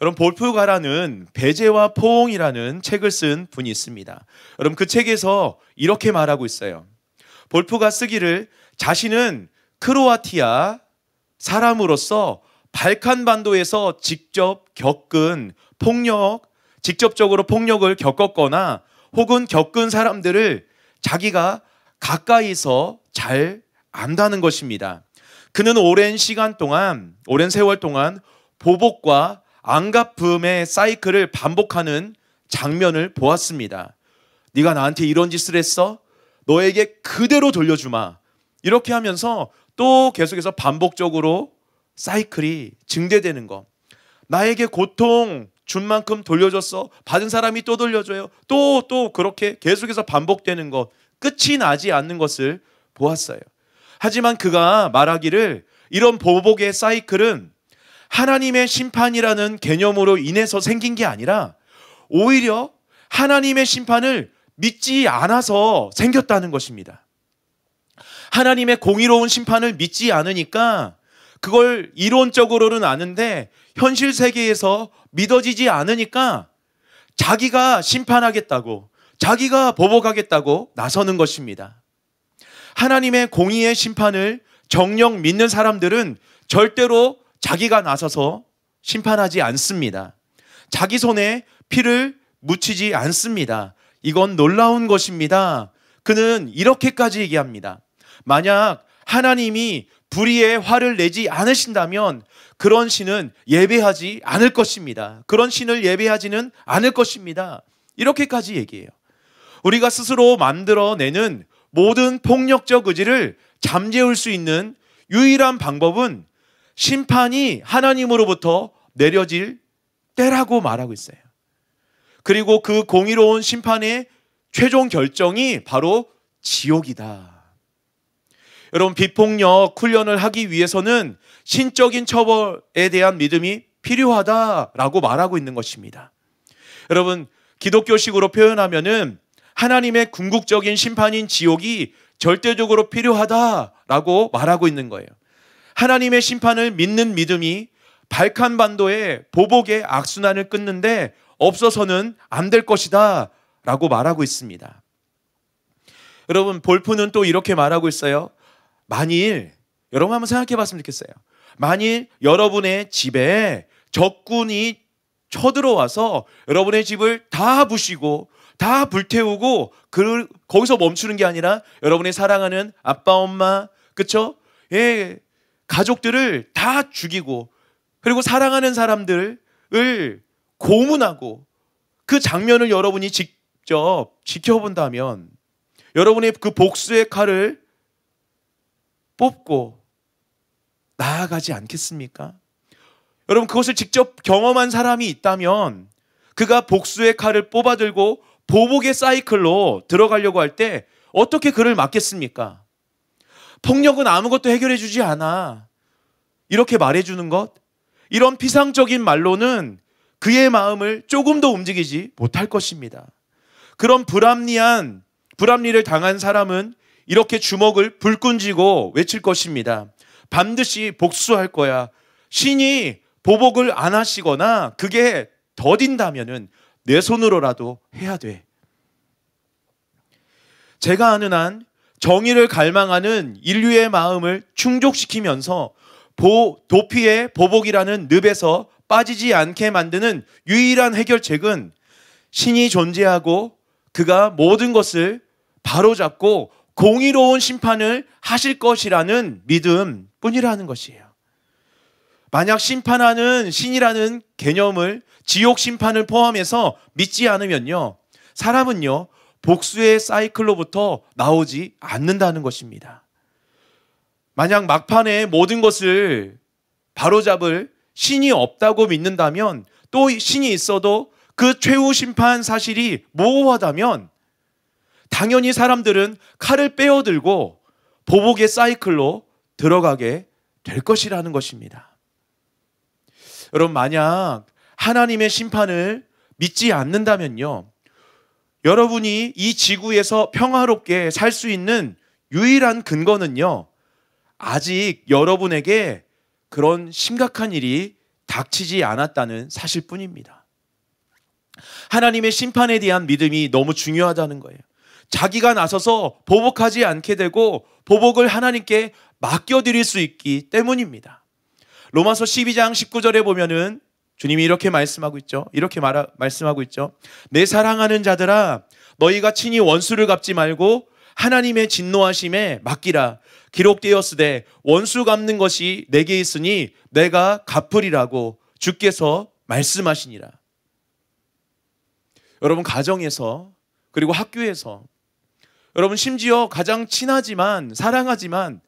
여러분 볼프가라는 배제와 포옹이라는 책을 쓴 분이 있습니다. 여러분 그 책에서 이렇게 말하고 있어요. 볼프가 쓰기를 자신은 크로아티아 사람으로서 발칸 반도에서 직접 겪은 폭력, 직접적으로 폭력을 겪었거나 혹은 겪은 사람들을 자기가 가까이서 잘 안다는 것입니다. 그는 오랜 시간 동안, 오랜 세월 동안 보복과 안 갚음의 사이클을 반복하는 장면을 보았습니다. 네가 나한테 이런 짓을 했어? 너에게 그대로 돌려주마. 이렇게 하면서 또 계속해서 반복적으로 사이클이 증대되는 거. 나에게 고통 준 만큼 돌려줬어. 받은 사람이 또 돌려줘요. 또, 또 그렇게 계속해서 반복되는 것. 끝이 나지 않는 것을 보았어요. 하지만 그가 말하기를 이런 보복의 사이클은 하나님의 심판이라는 개념으로 인해서 생긴 게 아니라 오히려 하나님의 심판을 믿지 않아서 생겼다는 것입니다. 하나님의 공의로운 심판을 믿지 않으니까 그걸 이론적으로는 아는데 현실 세계에서 믿어지지 않으니까 자기가 심판하겠다고 자기가 보복하겠다고 나서는 것입니다. 하나님의 공의의 심판을 정령 믿는 사람들은 절대로 자기가 나서서 심판하지 않습니다. 자기 손에 피를 묻히지 않습니다. 이건 놀라운 것입니다. 그는 이렇게까지 얘기합니다. 만약 하나님이 불의의 화를 내지 않으신다면 그런 신은 예배하지 않을 것입니다. 그런 신을 예배하지는 않을 것입니다. 이렇게까지 얘기해요. 우리가 스스로 만들어내는 모든 폭력적 의지를 잠재울 수 있는 유일한 방법은 심판이 하나님으로부터 내려질 때라고 말하고 있어요. 그리고 그 공의로운 심판의 최종 결정이 바로 지옥이다. 여러분, 비폭력 훈련을 하기 위해서는 신적인 처벌에 대한 믿음이 필요하다라고 말하고 있는 것입니다. 여러분, 기독교식으로 표현하면은 하나님의 궁극적인 심판인 지옥이 절대적으로 필요하다라고 말하고 있는 거예요. 하나님의 심판을 믿는 믿음이 발칸 반도의 보복의 악순환을 끊는데 없어서는 안 될 것이다 라고 말하고 있습니다. 여러분, 볼프는 또 이렇게 말하고 있어요. 만일, 여러분 한번 생각해 봤으면 좋겠어요. 만일 여러분의 집에 적군이 쳐들어와서 여러분의 집을 다 부시고 다 불태우고 그 거기서 멈추는 게 아니라 여러분의 사랑하는 아빠 엄마 그쵸? 예 가족들을 다 죽이고 그리고 사랑하는 사람들을 고문하고 그 장면을 여러분이 직접 지켜본다면 여러분의 그 복수의 칼을 뽑고 나아가지 않겠습니까? 여러분 그것을 직접 경험한 사람이 있다면 그가 복수의 칼을 뽑아들고 보복의 사이클로 들어가려고 할 때 어떻게 그를 막겠습니까? 폭력은 아무것도 해결해 주지 않아. 이렇게 말해 주는 것. 이런 피상적인 말로는 그의 마음을 조금도 움직이지 못할 것입니다. 그런 불합리한 불합리를 당한 사람은 이렇게 주먹을 불끈쥐고 외칠 것입니다. 반드시 복수할 거야. 신이 보복을 안 하시거나 그게 더딘다면은 내 손으로라도 해야 돼. 제가 아는 한 정의를 갈망하는 인류의 마음을 충족시키면서 보, 도피의 보복이라는 늪에서 빠지지 않게 만드는 유일한 해결책은 신이 존재하고 그가 모든 것을 바로잡고 공의로운 심판을 하실 것이라는 믿음 뿐이라는 것이에요. 만약 심판하는 신이라는 개념을 지옥 심판을 포함해서 믿지 않으면요. 사람은요. 복수의 사이클로부터 나오지 않는다는 것입니다. 만약 막판에 모든 것을 바로잡을 신이 없다고 믿는다면 또 신이 있어도 그 최후 심판 사실이 모호하다면 당연히 사람들은 칼을 빼어들고 보복의 사이클로 들어가게 될 것이라는 것입니다. 여러분, 만약 하나님의 심판을 믿지 않는다면요. 여러분이 이 지구에서 평화롭게 살 수 있는 유일한 근거는요, 아직 여러분에게 그런 심각한 일이 닥치지 않았다는 사실 뿐입니다. 하나님의 심판에 대한 믿음이 너무 중요하다는 거예요. 자기가 나서서 보복하지 않게 되고 보복을 하나님께 맡겨드릴 수 있기 때문입니다. 로마서 12장 19절에 보면은 주님이 이렇게 말씀하고 있죠. 이렇게 말하, 말씀하고 있죠. 내 사랑하는 자들아, 너희가 친히 원수를 갚지 말고 하나님의 진노하심에 맡기라. 기록되었으되 원수 갚는 것이 내게 있으니 내가 갚으리라고 주께서 말씀하시니라. 여러분 가정에서 그리고 학교에서 여러분 심지어 가장 친하지만 사랑하지만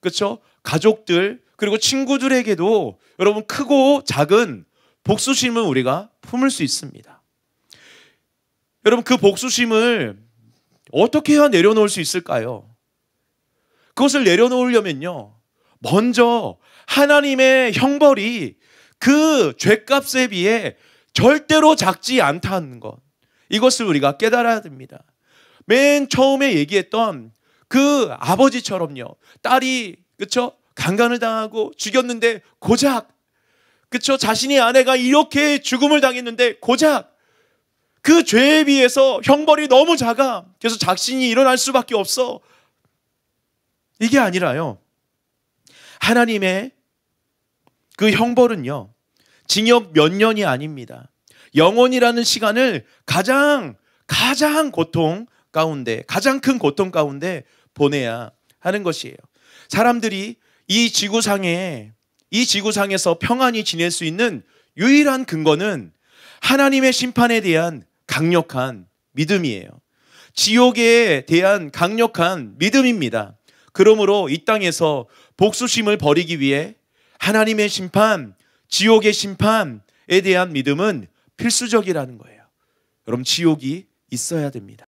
그쵸 가족들 그리고 친구들에게도 여러분 크고 작은 복수심은 우리가 품을 수 있습니다. 여러분 그 복수심을 어떻게 해야 내려놓을 수 있을까요? 그것을 내려놓으려면요. 먼저 하나님의 형벌이 그 죄값에 비해 절대로 작지 않다는 것. 이것을 우리가 깨달아야 됩니다. 맨 처음에 얘기했던 그 아버지처럼요. 딸이 그쵸? 강간을 당하고 죽였는데 고작 그쵸? 자신이 아내가 이렇게 죽음을 당했는데 고작 그 죄에 비해서 형벌이 너무 작아. 그래서 작신이 일어날 수밖에 없어. 이게 아니라요. 하나님의 그 형벌은요. 징역 몇 년이 아닙니다. 영원이라는 시간을 가장 가장 고통 가운데 가장 큰 고통 가운데 보내야 하는 것이에요. 사람들이 이 지구상에 이 지구상에서 평안히 지낼 수 있는 유일한 근거는 하나님의 심판에 대한 강력한 믿음이에요. 지옥에 대한 강력한 믿음입니다. 그러므로 이 땅에서 복수심을 버리기 위해 하나님의 심판, 지옥의 심판에 대한 믿음은 필수적이라는 거예요. 여러분, 지옥이 있어야 됩니다.